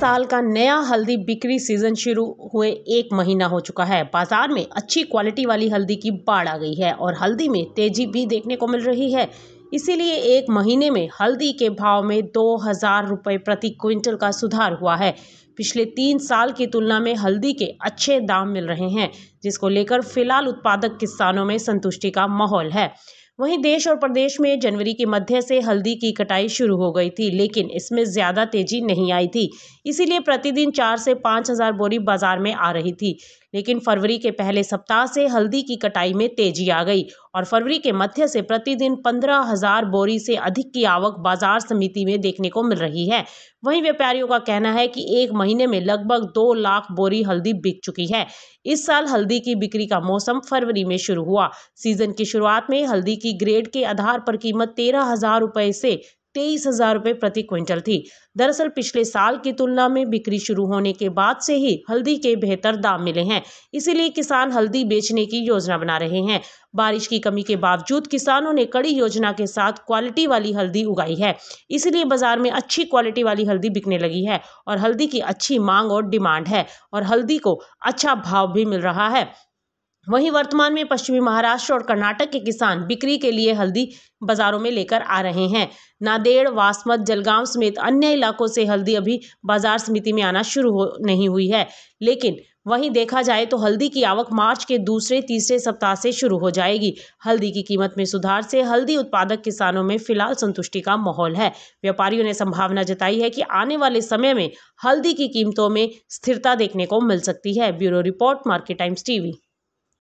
साल का नया हल्दी बिक्री सीजन शुरू हुए एक महीना हो चुका है बाजार में अच्छी क्वालिटी वाली हल्दी की बाढ़ आ गई है और हल्दी में तेजी भी देखने को मिल रही है इसीलिए एक महीने में हल्दी के भाव में दो हज़ार रुपये प्रति क्विंटल का सुधार हुआ है पिछले तीन साल की तुलना में हल्दी के अच्छे दाम मिल रहे हैं जिसको लेकर फिलहाल उत्पादक किसानों में संतुष्टि का माहौल है वहीं देश और प्रदेश में जनवरी के मध्य से हल्दी की कटाई शुरू हो गई थी लेकिन इसमें ज़्यादा तेजी नहीं आई थी इसीलिए प्रतिदिन चार से पाँच हज़ार बोरी बाजार में आ रही थी लेकिन फरवरी के पहले सप्ताह से हल्दी की कटाई में तेजी आ गई और फरवरी के मध्य से प्रतिदिन पंद्रह हजार बोरी से अधिक की आवक बाजार समिति में देखने को मिल रही है वहीं व्यापारियों का कहना है कि एक महीने में लगभग दो लाख बोरी हल्दी बिक चुकी है इस साल हल्दी की बिक्री का मौसम फरवरी में शुरू हुआ सीजन की शुरुआत में हल्दी की ग्रेड के आधार पर कीमत तेरह हजार रुपये से तेईस हजार रुपये प्रति क्विंटल थी दरअसल पिछले साल की तुलना में बिक्री शुरू होने के बाद से ही हल्दी के बेहतर दाम मिले हैं इसीलिए किसान हल्दी बेचने की योजना बना रहे हैं बारिश की कमी के बावजूद किसानों ने कड़ी योजना के साथ क्वालिटी वाली हल्दी उगाई है इसलिए बाजार में अच्छी क्वालिटी वाली हल्दी बिकने लगी है और हल्दी की अच्छी मांग और डिमांड है और हल्दी को अच्छा भाव भी मिल रहा है वहीं वर्तमान में पश्चिमी महाराष्ट्र और कर्नाटक के किसान बिक्री के लिए हल्दी बाजारों में लेकर आ रहे हैं नादेड़ वासमत जलगांव समेत अन्य इलाकों से हल्दी अभी बाजार समिति में आना शुरू हो नहीं हुई है लेकिन वहीं देखा जाए तो हल्दी की आवक मार्च के दूसरे तीसरे सप्ताह से शुरू हो जाएगी हल्दी की कीमत में सुधार से हल्दी उत्पादक किसानों में फिलहाल संतुष्टि का माहौल है व्यापारियों ने संभावना जताई है कि आने वाले समय में हल्दी की कीमतों में स्थिरता देखने को मिल सकती है bureau report Market Times TV